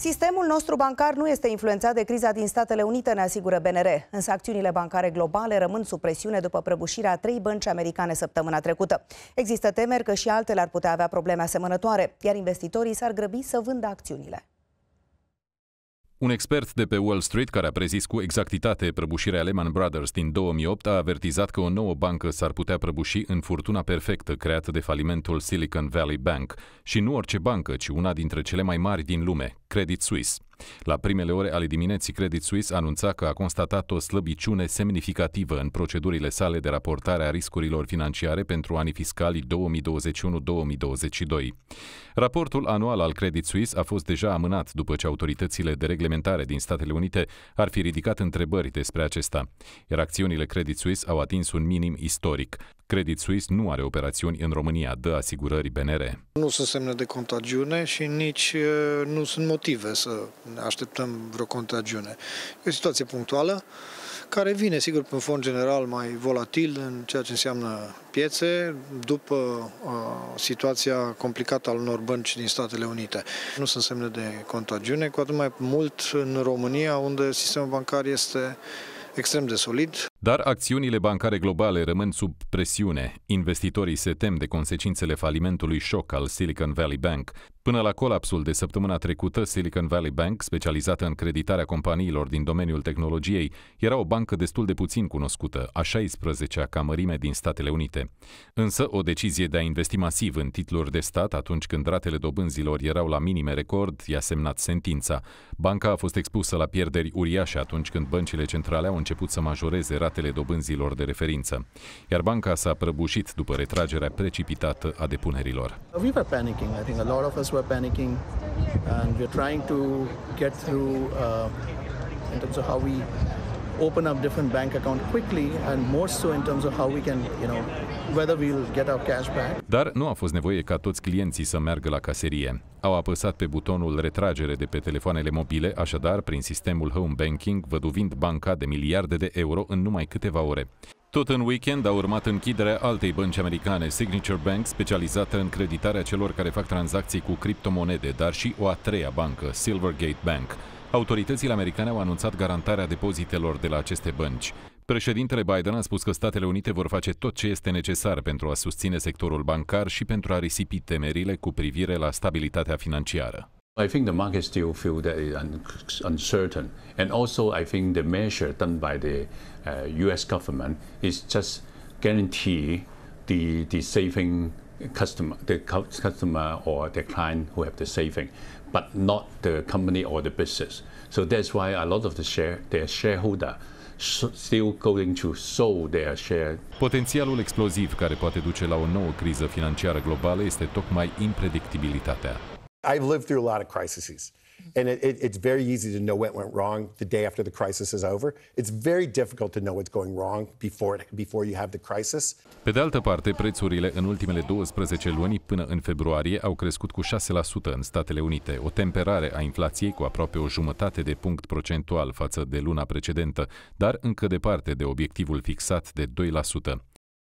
Sistemul nostru bancar nu este influențat de criza din Statele Unite, ne asigură BNR, însă acțiunile bancare globale rămân sub presiune după prăbușirea trei bănci americane săptămâna trecută. Există temeri că și altele ar putea avea probleme asemănătoare, iar investitorii s-ar grăbi să vândă acțiunile. Un expert de pe Wall Street care a prezis cu exactitate prăbușirea Lehman Brothers din 2008 a avertizat că o nouă bancă s-ar putea prăbuși în furtuna perfectă creată de falimentul Silicon Valley Bank și nu orice bancă, ci una dintre cele mai mari din lume, Credit Suisse. La primele ore ale dimineții, Credit Suisse anunța că a constatat o slăbiciune semnificativă în procedurile sale de raportare a riscurilor financiare pentru anii fiscali 2021-2022. Raportul anual al Credit Suisse a fost deja amânat după ce autoritățile de reglementare din Statele Unite ar fi ridicat întrebări despre acesta, iar acțiunile Credit Suisse au atins un minim istoric. Credit Suisse nu are operațiuni în România, dă asigurări BNR. Nu sunt semne de contagiune și nici eh, nu sunt motive să ne așteptăm vreo contagiune. E o situație punctuală care vine, sigur, pe un fond general mai volatil în ceea ce înseamnă piețe, după uh, situația complicată al unor bănci din Statele Unite. Nu sunt semne de contagiune, cu atât mai mult în România, unde sistemul bancar este extrem de solid, dar acțiunile bancare globale rămân sub presiune. Investitorii se tem de consecințele falimentului șoc al Silicon Valley Bank. Până la colapsul de săptămâna trecută, Silicon Valley Bank, specializată în creditarea companiilor din domeniul tehnologiei, era o bancă destul de puțin cunoscută, a 16-a ca mărime din Statele Unite. Însă, o decizie de a investi masiv în titluri de stat atunci când ratele dobânzilor erau la minime record i-a semnat sentința. Banca a fost expusă la pierderi uriașe atunci când băncile centrale au început să majoreze ratele dobânzilor de referință, iar banca s-a prăbușit după retragerea precipitată a depunerilor. We were panicking. I think a lot of us were panicking and we're trying to get through uh, in terms of how we open up different bank account quickly and more so in terms of how we can, you know, whether we'll get our cash back. Dar nu a fost nevoie ca toți clienții să meargă la caserie. Au apăsat pe butonul retragere de pe telefoanele mobile, așadar, prin sistemul home banking, văduvind banca de miliarde de euro în numai câteva ore. Tot în weekend a urmat închiderea altei bănci americane, Signature Bank, specializată în creditarea celor care fac tranzacții cu criptomonede, dar și o a treia bancă, Silvergate Bank. Autoritățile americane au anunțat garantarea depozitelor de la aceste bănci. Președintele Biden a spus că Statele Unite vor face tot ce este necesar pentru a susține sectorul bancar și pentru a risipi temerile cu privire la stabilitatea financiară. I think the market still feel that it's uncertain, and also I think the measure done by the uh, U.S. government is just guarantee the the saving customer, the customer or the client who have the saving, but not the company or the business. So that's why a lot of the share, their shareholder still going to sell their share. Potențialul exploziv care poate duce la o nouă criză financiară globală este tocmai impredictibilitatea. I've lived through a lot of crises. And it, it, it's very easy to know what went wrong the day after the crisis is over. It's very difficult to know what's going wrong before, it, before you have the crisis. Pe de altă parte, prețurile în ultimele 12 luni până în februarie au crescut cu 6% în Statele Unite, o temperare a inflației cu aproape o jumătate de punct procentual față de luna precedentă, dar încă departe de obiectivul fixat de 2%.